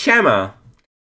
Siema!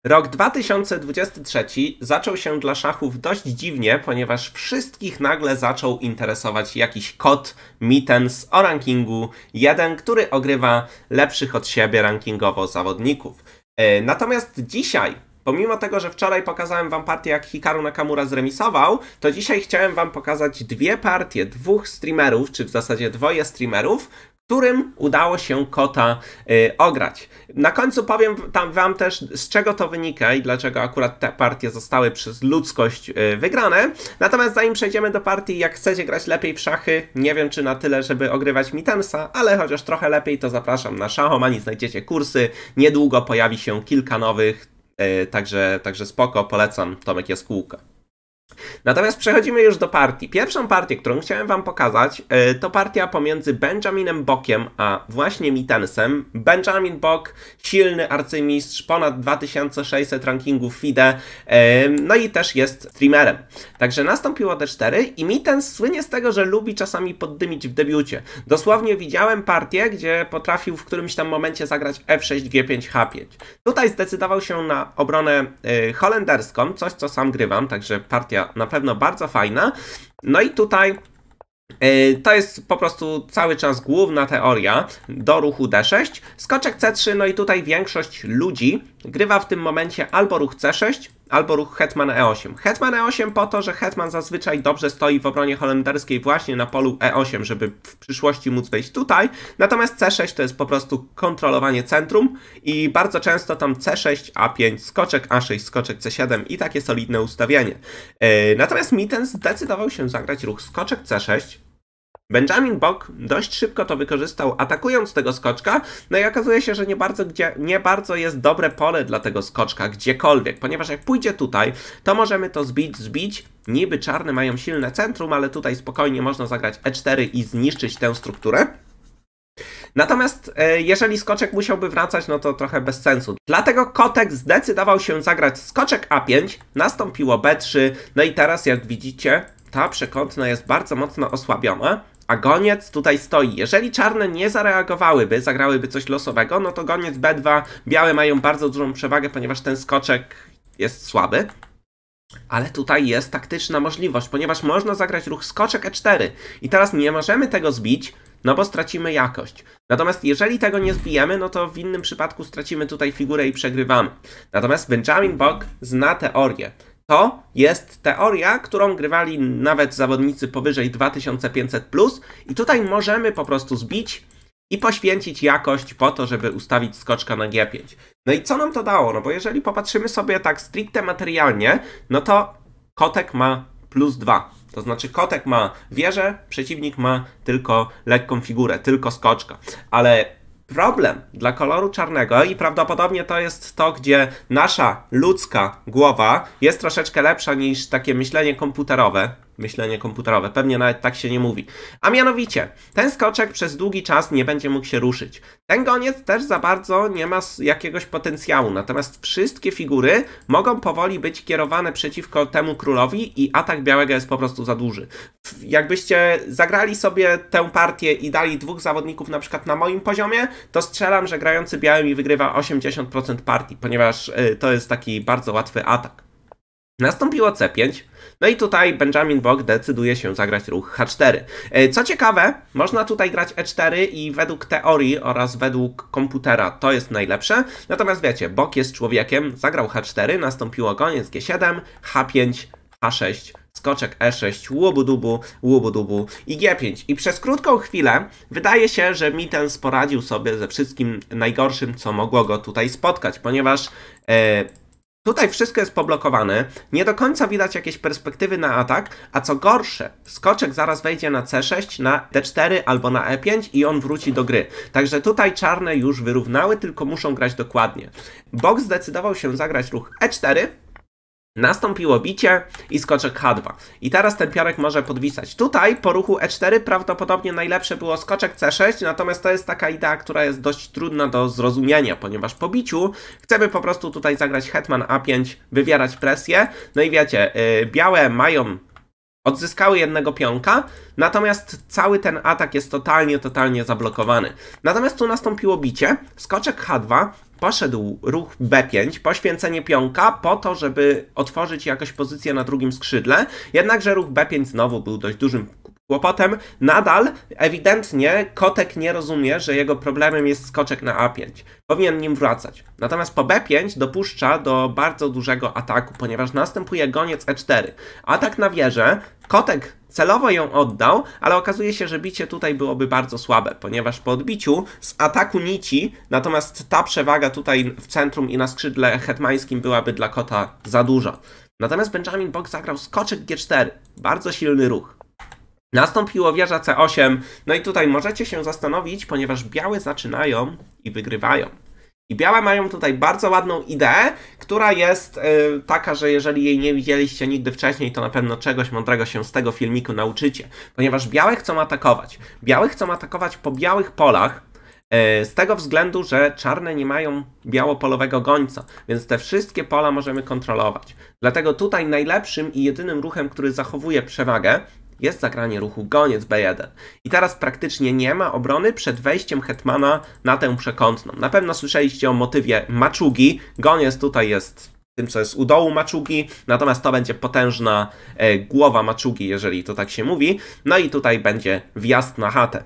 Rok 2023 zaczął się dla szachów dość dziwnie, ponieważ wszystkich nagle zaczął interesować jakiś kot Mittens o rankingu 1, który ogrywa lepszych od siebie rankingowo zawodników. E, natomiast dzisiaj Pomimo tego, że wczoraj pokazałem wam partię, jak Hikaru Nakamura zremisował, to dzisiaj chciałem wam pokazać dwie partie dwóch streamerów, czy w zasadzie dwoje streamerów, którym udało się kota y, ograć. Na końcu powiem tam wam też, z czego to wynika i dlaczego akurat te partie zostały przez ludzkość y, wygrane. Natomiast zanim przejdziemy do partii, jak chcecie grać lepiej w szachy, nie wiem czy na tyle, żeby ogrywać Mitensa, ale chociaż trochę lepiej, to zapraszam na Szachomani, znajdziecie kursy. Niedługo pojawi się kilka nowych, y, także, także spoko, polecam, Tomek Jaskółka. Natomiast przechodzimy już do partii. Pierwszą partię, którą chciałem wam pokazać, e, to partia pomiędzy Benjaminem Bokiem a właśnie Mitensem. Benjamin Bok, silny arcymistrz, ponad 2600 rankingów FIDE, e, no i też jest streamerem. Także nastąpiło D4 i Mittens słynie z tego, że lubi czasami poddymić w debiucie. Dosłownie widziałem partię, gdzie potrafił w którymś tam momencie zagrać F6, G5, H5. Tutaj zdecydował się na obronę e, holenderską, coś co sam grywam, także partia na pewno bardzo fajna. No i tutaj e, to jest po prostu cały czas główna teoria do ruchu D6. Skoczek C3, no i tutaj większość ludzi grywa w tym momencie albo ruch C6, albo ruch Hetman E8. Hetman E8 po to, że Hetman zazwyczaj dobrze stoi w obronie holenderskiej właśnie na polu E8, żeby w przyszłości móc wejść tutaj, natomiast C6 to jest po prostu kontrolowanie centrum i bardzo często tam C6, A5, skoczek A6, skoczek C7 i takie solidne ustawienie. E, natomiast Mitten zdecydował się zagrać ruch skoczek C6, Benjamin Bog dość szybko to wykorzystał, atakując tego skoczka, no i okazuje się, że nie bardzo, gdzie, nie bardzo jest dobre pole dla tego skoczka gdziekolwiek, ponieważ jak pójdzie tutaj, to możemy to zbić, zbić, niby czarne mają silne centrum, ale tutaj spokojnie można zagrać e4 i zniszczyć tę strukturę. Natomiast e, jeżeli skoczek musiałby wracać, no to trochę bez sensu. Dlatego Kotek zdecydował się zagrać skoczek A5, nastąpiło B3, no i teraz jak widzicie ta przekątna jest bardzo mocno osłabiona a goniec tutaj stoi. Jeżeli czarne nie zareagowałyby, zagrałyby coś losowego, no to goniec B2, białe mają bardzo dużą przewagę, ponieważ ten skoczek jest słaby. Ale tutaj jest taktyczna możliwość, ponieważ można zagrać ruch skoczek E4 i teraz nie możemy tego zbić, no bo stracimy jakość. Natomiast jeżeli tego nie zbijemy, no to w innym przypadku stracimy tutaj figurę i przegrywamy. Natomiast Benjamin Bog zna teorię, to jest teoria, którą grywali nawet zawodnicy powyżej 2500. I tutaj możemy po prostu zbić i poświęcić jakość po to, żeby ustawić skoczka na G5. No i co nam to dało? No bo jeżeli popatrzymy sobie tak stricte materialnie, no to kotek ma plus 2. To znaczy kotek ma wieżę, przeciwnik ma tylko lekką figurę, tylko skoczka. Ale problem dla koloru czarnego i prawdopodobnie to jest to, gdzie nasza ludzka głowa jest troszeczkę lepsza niż takie myślenie komputerowe, myślenie komputerowe. Pewnie nawet tak się nie mówi. A mianowicie, ten skoczek przez długi czas nie będzie mógł się ruszyć. Ten goniec też za bardzo nie ma jakiegoś potencjału, natomiast wszystkie figury mogą powoli być kierowane przeciwko temu królowi i atak białego jest po prostu za duży. Jakbyście zagrali sobie tę partię i dali dwóch zawodników na przykład na moim poziomie, to strzelam, że grający białymi wygrywa 80% partii, ponieważ y, to jest taki bardzo łatwy atak. Nastąpiło C5, no i tutaj Benjamin Bog decyduje się zagrać ruch H4. E, co ciekawe, można tutaj grać E4 i według teorii oraz według komputera to jest najlepsze. Natomiast wiecie, Bok jest człowiekiem, zagrał H4, nastąpiło koniec G7, H5, H6, skoczek E6, łubu-dubu, łubu-dubu i G5. I przez krótką chwilę wydaje się, że Mittens poradził sobie ze wszystkim najgorszym, co mogło go tutaj spotkać, ponieważ... Yy, Tutaj wszystko jest poblokowane, nie do końca widać jakieś perspektywy na atak, a co gorsze, skoczek zaraz wejdzie na C6, na D4 albo na E5 i on wróci do gry. Także tutaj czarne już wyrównały, tylko muszą grać dokładnie. Bok zdecydował się zagrać ruch E4, Nastąpiło bicie i skoczek H2. I teraz ten piorek może podwisać. Tutaj po ruchu E4 prawdopodobnie najlepsze było skoczek C6, natomiast to jest taka idea, która jest dość trudna do zrozumienia, ponieważ po biciu chcemy po prostu tutaj zagrać hetman A5, wywierać presję. No i wiecie, yy, białe mają Odzyskały jednego pionka, natomiast cały ten atak jest totalnie, totalnie zablokowany. Natomiast tu nastąpiło bicie, skoczek H2, poszedł ruch B5, poświęcenie pionka po to, żeby otworzyć jakoś pozycję na drugim skrzydle, jednakże ruch B5 znowu był dość dużym kłopotem. Nadal ewidentnie Kotek nie rozumie, że jego problemem jest skoczek na A5. Powinien nim wracać. Natomiast po B5 dopuszcza do bardzo dużego ataku, ponieważ następuje goniec E4. Atak na wieżę, Kotek celowo ją oddał, ale okazuje się, że bicie tutaj byłoby bardzo słabe, ponieważ po odbiciu z ataku nici, natomiast ta przewaga tutaj w centrum i na skrzydle hetmańskim byłaby dla Kota za duża. Natomiast Benjamin Bok zagrał skoczek G4, bardzo silny ruch. Nastąpiło wieża C8, no i tutaj możecie się zastanowić, ponieważ białe zaczynają i wygrywają. I białe mają tutaj bardzo ładną ideę, która jest y, taka, że jeżeli jej nie widzieliście nigdy wcześniej, to na pewno czegoś mądrego się z tego filmiku nauczycie. Ponieważ białe chcą atakować. Białe chcą atakować po białych polach, y, z tego względu, że czarne nie mają białopolowego gońca, więc te wszystkie pola możemy kontrolować. Dlatego tutaj najlepszym i jedynym ruchem, który zachowuje przewagę, jest zagranie ruchu goniec B1. I teraz praktycznie nie ma obrony przed wejściem hetmana na tę przekątną. Na pewno słyszeliście o motywie maczugi. Goniec tutaj jest tym, co jest u dołu maczugi, natomiast to będzie potężna e, głowa maczugi, jeżeli to tak się mówi. No i tutaj będzie wjazd na chatę.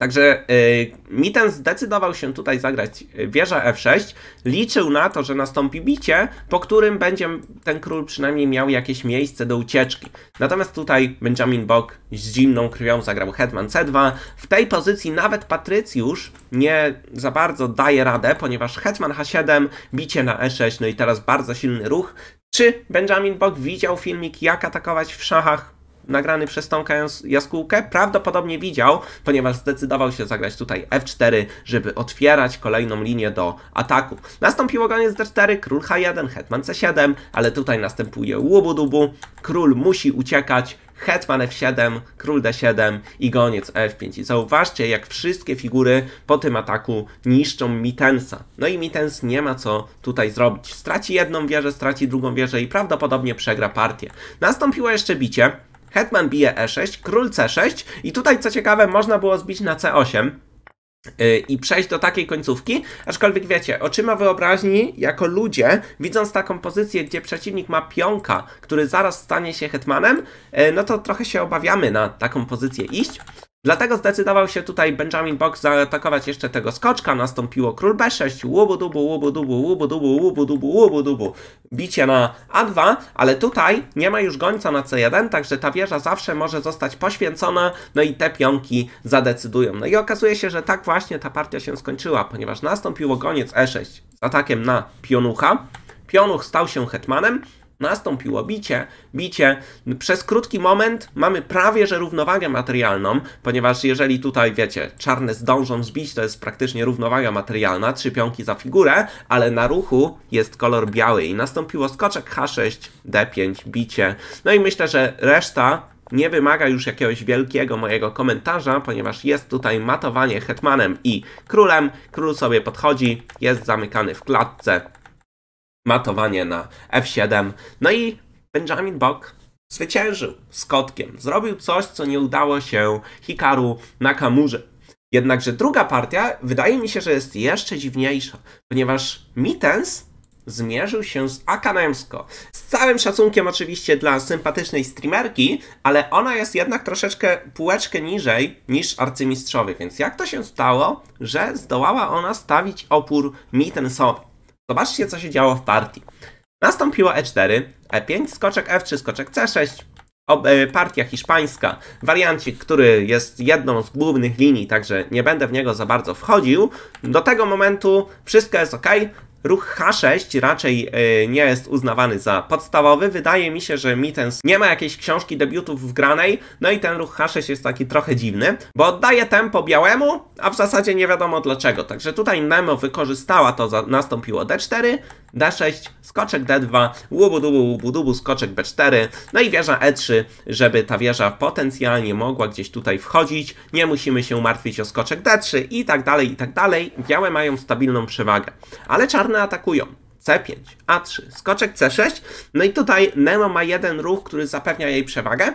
Także y, Mitten zdecydował się tutaj zagrać y, wieżę f6, liczył na to, że nastąpi bicie, po którym będzie ten król przynajmniej miał jakieś miejsce do ucieczki. Natomiast tutaj Benjamin Bok z zimną krwią zagrał hetman c2. W tej pozycji nawet Patrycjusz nie za bardzo daje radę, ponieważ hetman h7, bicie na e6, no i teraz bardzo silny ruch. Czy Benjamin Bok widział filmik jak atakować w szachach? nagrany przez Tomka Jaskółkę prawdopodobnie widział, ponieważ zdecydował się zagrać tutaj F4, żeby otwierać kolejną linię do ataku. Nastąpiło goniec D4, król H1, hetman C7, ale tutaj następuje łubu-dubu, król musi uciekać, hetman f7, król d7 i goniec f5. I zauważcie, jak wszystkie figury po tym ataku niszczą Mitensa. No i Mitens nie ma co tutaj zrobić. Straci jedną wieżę, straci drugą wieżę i prawdopodobnie przegra partię. Nastąpiło jeszcze bicie. Hetman bije e6, król c6 i tutaj co ciekawe można było zbić na c8 y, i przejść do takiej końcówki, aczkolwiek wiecie, oczyma wyobraźni, jako ludzie, widząc taką pozycję, gdzie przeciwnik ma pionka, który zaraz stanie się hetmanem, y, no to trochę się obawiamy na taką pozycję iść. Dlatego zdecydował się tutaj Benjamin Box zaatakować jeszcze tego skoczka. Nastąpiło król b6, łubu dubu, łubu dubu, łubu dubu, łubu dubu, łubu dubu. Bicie na a2, ale tutaj nie ma już gońca na c1, także ta wieża zawsze może zostać poświęcona, no i te pionki zadecydują. No i okazuje się, że tak właśnie ta partia się skończyła, ponieważ nastąpiło goniec e6 z atakiem na pionucha. Pionuch stał się hetmanem, Nastąpiło bicie, bicie. Przez krótki moment mamy prawie że równowagę materialną, ponieważ jeżeli tutaj, wiecie, czarne zdążą zbić, to jest praktycznie równowaga materialna, trzy pionki za figurę, ale na ruchu jest kolor biały i nastąpiło skoczek H6, D5, bicie. No i myślę, że reszta nie wymaga już jakiegoś wielkiego mojego komentarza, ponieważ jest tutaj matowanie hetmanem i królem. Król sobie podchodzi, jest zamykany w klatce, matowanie na F7. No i Benjamin Bok zwyciężył z kotkiem. Zrobił coś, co nie udało się Hikaru na kamurze. Jednakże druga partia wydaje mi się, że jest jeszcze dziwniejsza, ponieważ Mittens zmierzył się z Akanemsko. Z całym szacunkiem oczywiście dla sympatycznej streamerki, ale ona jest jednak troszeczkę półeczkę niżej niż arcymistrzowie, więc jak to się stało, że zdołała ona stawić opór Mittensowi? Zobaczcie, co się działo w partii. Nastąpiło E4, E5, skoczek F3, skoczek C6. E, partia hiszpańska, wariancik, który jest jedną z głównych linii, także nie będę w niego za bardzo wchodził. Do tego momentu wszystko jest ok, Ruch H6 raczej e, nie jest uznawany za podstawowy. Wydaje mi się, że Mitens nie ma jakiejś książki debiutów wgranej, no i ten ruch H6 jest taki trochę dziwny, bo oddaje tempo białemu, a w zasadzie nie wiadomo dlaczego. Także tutaj Nemo wykorzystała to, za, nastąpiło D4, D6, skoczek D2, łubu łubudubu, skoczek B4, no i wieża E3, żeby ta wieża potencjalnie mogła gdzieś tutaj wchodzić, nie musimy się martwić o skoczek D3 i tak dalej, i tak dalej. Białe mają stabilną przewagę, ale czarne atakują. C5, A3, skoczek C6, no i tutaj Nemo ma jeden ruch, który zapewnia jej przewagę.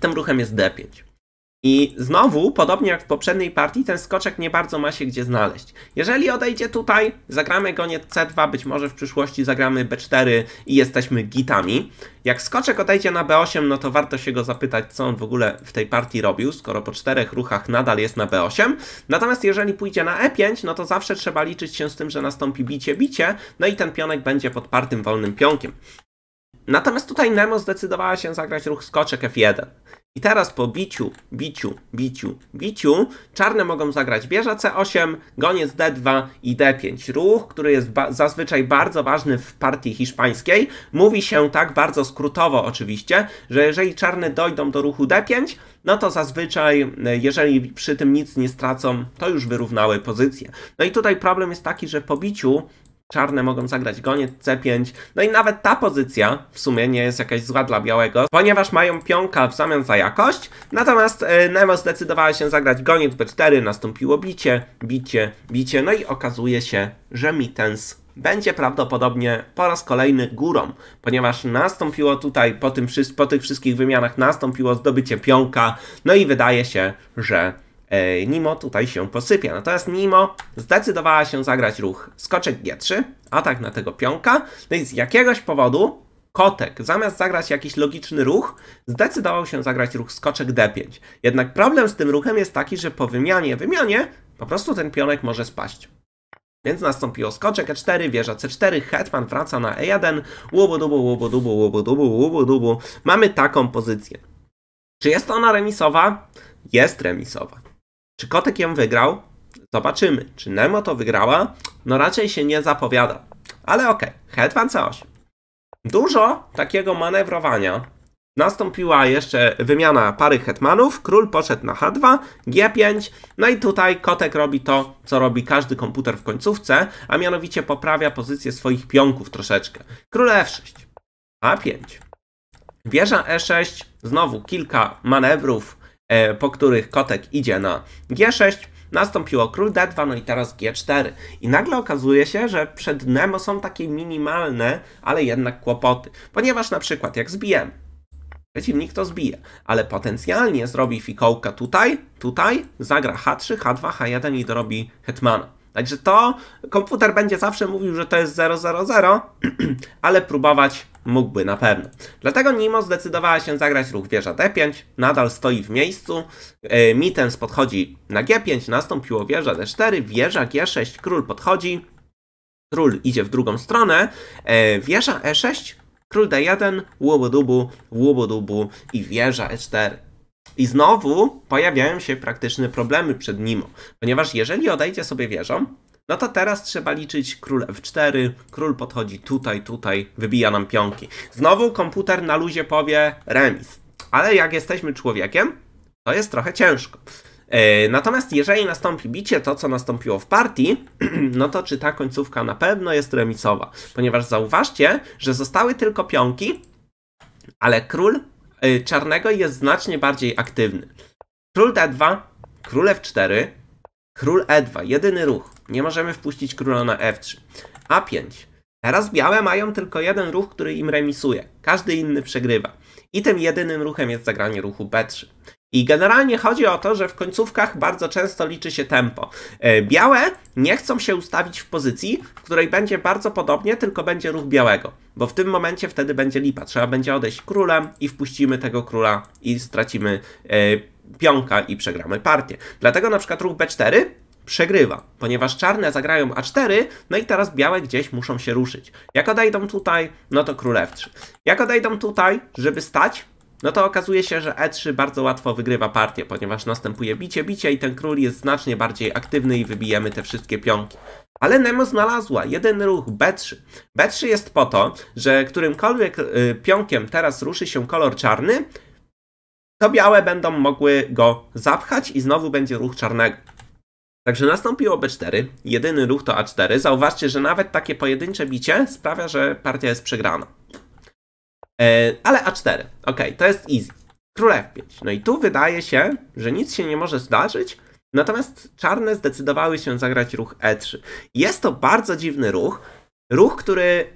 Tym ruchem jest D5. I znowu, podobnie jak w poprzedniej partii, ten skoczek nie bardzo ma się gdzie znaleźć. Jeżeli odejdzie tutaj, zagramy koniec C2, być może w przyszłości zagramy B4 i jesteśmy gitami. Jak skoczek odejdzie na B8, no to warto się go zapytać, co on w ogóle w tej partii robił, skoro po czterech ruchach nadal jest na B8. Natomiast jeżeli pójdzie na E5, no to zawsze trzeba liczyć się z tym, że nastąpi bicie, bicie, no i ten pionek będzie podpartym wolnym pionkiem. Natomiast tutaj Nemo zdecydowała się zagrać ruch skoczek F1. I teraz po biciu, biciu, biciu, biciu, czarne mogą zagrać wieża C8, goniec D2 i D5. Ruch, który jest ba zazwyczaj bardzo ważny w partii hiszpańskiej. Mówi się tak bardzo skrótowo oczywiście, że jeżeli czarne dojdą do ruchu D5, no to zazwyczaj, e, jeżeli przy tym nic nie stracą, to już wyrównały pozycję. No i tutaj problem jest taki, że po biciu Czarne mogą zagrać goniec C5. No i nawet ta pozycja w sumie nie jest jakaś zła dla białego, ponieważ mają pionka w zamian za jakość. Natomiast e, Nemo zdecydowała się zagrać goniec B4, nastąpiło bicie, bicie, bicie. No i okazuje się, że Mittens będzie prawdopodobnie po raz kolejny górą, ponieważ nastąpiło tutaj po, tym, po tych wszystkich wymianach nastąpiło zdobycie pionka. No i wydaje się, że E, Nimo tutaj się posypia. Natomiast Nimo zdecydowała się zagrać ruch skoczek G3, atak na tego pionka, no i z jakiegoś powodu Kotek, zamiast zagrać jakiś logiczny ruch, zdecydował się zagrać ruch skoczek D5. Jednak problem z tym ruchem jest taki, że po wymianie, wymianie, po prostu ten pionek może spaść. Więc nastąpiło skoczek E4, wieża C4, hetman wraca na E1, łubu-dubu, łubu-dubu, łubu-dubu, łubu-dubu. Mamy taką pozycję. Czy jest ona remisowa? Jest remisowa. Czy kotek ją wygrał? Zobaczymy. Czy Nemo to wygrała? No raczej się nie zapowiada. Ale okej, okay. Hetman coś. Dużo takiego manewrowania. Nastąpiła jeszcze wymiana pary hetmanów, król poszedł na h2, g5, no i tutaj kotek robi to, co robi każdy komputer w końcówce, a mianowicie poprawia pozycję swoich pionków troszeczkę. Król f6, a5, wieża e6, znowu kilka manewrów E, po których kotek idzie na G6, nastąpiło król D2, no i teraz G4. I nagle okazuje się, że przed Nemo są takie minimalne, ale jednak kłopoty. Ponieważ na przykład jak zbijemy, przeciwnik to zbije, ale potencjalnie zrobi fikołka tutaj, tutaj, zagra H3, H2, H1 i dorobi hetmana. Także to komputer będzie zawsze mówił, że to jest 000, ale próbować mógłby na pewno. Dlatego Nimo zdecydowała się zagrać ruch wieża d5, nadal stoi w miejscu, e, Mitens podchodzi na g5, nastąpiło wieża d4, wieża g6, król podchodzi, król idzie w drugą stronę, e, wieża e6, król d1, łubudubu, łubudubu i wieża e4. I znowu pojawiają się praktyczne problemy przed Nimo, ponieważ jeżeli odejdzie sobie wieżą, no to teraz trzeba liczyć król f4, król podchodzi tutaj, tutaj, wybija nam pionki. Znowu komputer na luzie powie remis. Ale jak jesteśmy człowiekiem, to jest trochę ciężko. E, natomiast jeżeli nastąpi bicie, to co nastąpiło w partii, no to czy ta końcówka na pewno jest remisowa? Ponieważ zauważcie, że zostały tylko pionki, ale król e, czarnego jest znacznie bardziej aktywny. Król d2, król f4, Król E2, jedyny ruch. Nie możemy wpuścić króla na F3. E A5. Teraz białe mają tylko jeden ruch, który im remisuje. Każdy inny przegrywa. I tym jedynym ruchem jest zagranie ruchu B3. I generalnie chodzi o to, że w końcówkach bardzo często liczy się tempo. E, białe nie chcą się ustawić w pozycji, w której będzie bardzo podobnie, tylko będzie ruch białego, bo w tym momencie wtedy będzie lipa. Trzeba będzie odejść królem i wpuścimy tego króla i stracimy e, pionka i przegramy partię. Dlatego na przykład ruch B4 przegrywa, ponieważ czarne zagrają A4, no i teraz białe gdzieś muszą się ruszyć. Jak odejdą tutaj, no to król F3. Jak odejdą tutaj, żeby stać, no to okazuje się, że E3 bardzo łatwo wygrywa partię, ponieważ następuje bicie, bicie i ten król jest znacznie bardziej aktywny i wybijemy te wszystkie pionki. Ale Nemo znalazła jeden ruch B3. B3 jest po to, że którymkolwiek y, pionkiem teraz ruszy się kolor czarny, to białe będą mogły go zapchać i znowu będzie ruch czarnego. Także nastąpiło B4, jedyny ruch to A4. Zauważcie, że nawet takie pojedyncze bicie sprawia, że partia jest przegrana. E, ale A4, ok, to jest easy. Król F5. No i tu wydaje się, że nic się nie może zdarzyć, natomiast czarne zdecydowały się zagrać ruch E3. Jest to bardzo dziwny ruch, ruch, który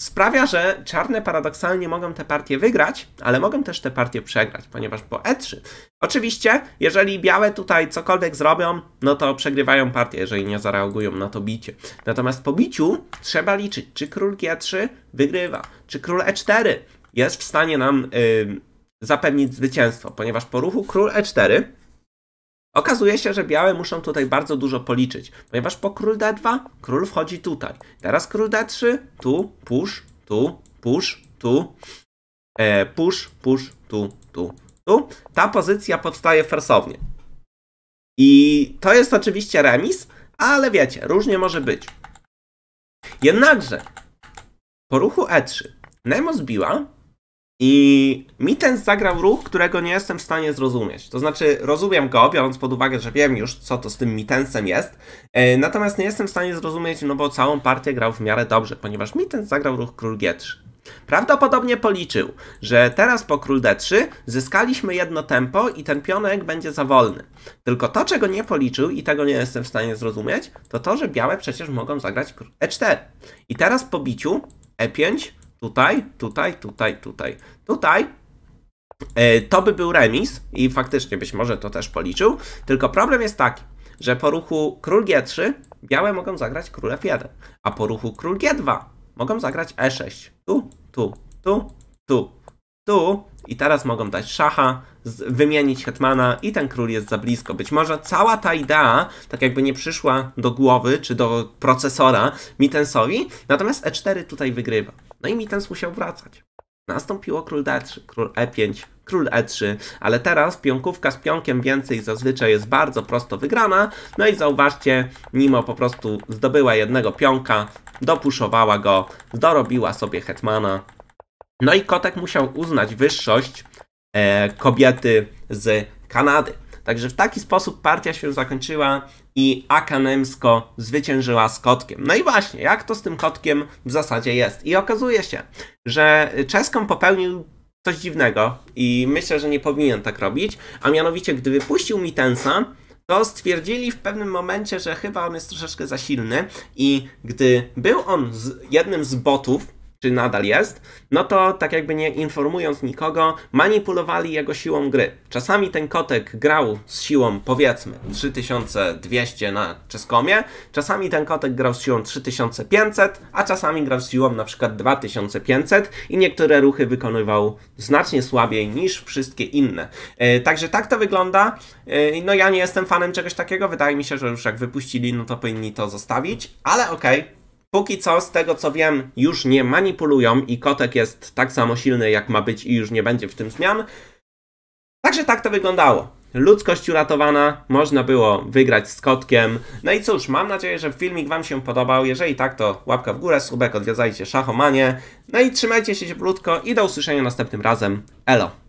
sprawia, że czarne paradoksalnie mogą te partie wygrać, ale mogą też te partie przegrać, ponieważ po E3. Oczywiście, jeżeli białe tutaj cokolwiek zrobią, no to przegrywają partię, jeżeli nie zareagują na to bicie. Natomiast po biciu trzeba liczyć, czy król G3 wygrywa, czy król E4 jest w stanie nam yy, zapewnić zwycięstwo, ponieważ po ruchu król E4 Okazuje się, że białe muszą tutaj bardzo dużo policzyć, ponieważ po król d2 król wchodzi tutaj. Teraz król d3, tu, push, tu, push, tu, e, push, push, tu, tu, tu. Ta pozycja powstaje forsownie. I to jest oczywiście remis, ale wiecie, różnie może być. Jednakże po ruchu e3 Nemo zbiła i mi ten zagrał ruch, którego nie jestem w stanie zrozumieć. To znaczy, rozumiem go, biorąc pod uwagę, że wiem już, co to z tym mitensem jest, e, natomiast nie jestem w stanie zrozumieć, no bo całą partię grał w miarę dobrze, ponieważ mi ten zagrał ruch król G3. Prawdopodobnie policzył, że teraz po król D3 zyskaliśmy jedno tempo i ten pionek będzie za wolny. Tylko to, czego nie policzył i tego nie jestem w stanie zrozumieć, to to, że białe przecież mogą zagrać E4. I teraz po biciu E5 tutaj, tutaj, tutaj, tutaj, tutaj. E, to by był remis i faktycznie być może to też policzył, tylko problem jest taki, że po ruchu król G3 białe mogą zagrać król F1, a po ruchu król G2 mogą zagrać E6. Tu, tu, tu, tu, tu i teraz mogą dać szacha, wymienić hetmana i ten król jest za blisko. Być może cała ta idea tak jakby nie przyszła do głowy czy do procesora Mitensowi, natomiast E4 tutaj wygrywa. No i Mitens musiał wracać. Nastąpiło król d3, król e5, król e3, ale teraz pionkówka z pionkiem więcej zazwyczaj jest bardzo prosto wygrana. No i zauważcie, Nimo po prostu zdobyła jednego pionka, dopuszowała go, dorobiła sobie hetmana. No i Kotek musiał uznać wyższość e, kobiety z Kanady. Także w taki sposób partia się zakończyła i Aka Nemsko zwyciężyła z kotkiem. No i właśnie, jak to z tym kotkiem w zasadzie jest? I okazuje się, że Czeską popełnił coś dziwnego i myślę, że nie powinien tak robić, a mianowicie gdy wypuścił Mitensa, to stwierdzili w pewnym momencie, że chyba on jest troszeczkę za silny i gdy był on z jednym z botów, czy nadal jest, no to tak jakby nie informując nikogo, manipulowali jego siłą gry. Czasami ten kotek grał z siłą powiedzmy 3200 na czeskomie, czasami ten kotek grał z siłą 3500, a czasami grał z siłą na przykład 2500 i niektóre ruchy wykonywał znacznie słabiej niż wszystkie inne. Yy, także tak to wygląda. Yy, no ja nie jestem fanem czegoś takiego, wydaje mi się, że już jak wypuścili, no to powinni to zostawić, ale okej. Okay. Póki co, z tego co wiem, już nie manipulują i kotek jest tak samo silny, jak ma być i już nie będzie w tym zmian. Także tak to wyglądało. Ludzkość uratowana, można było wygrać z kotkiem. No i cóż, mam nadzieję, że filmik Wam się podobał. Jeżeli tak, to łapka w górę, subek, odwiedzajcie szachomanie. No i trzymajcie się cieplutko i do usłyszenia następnym razem. Elo!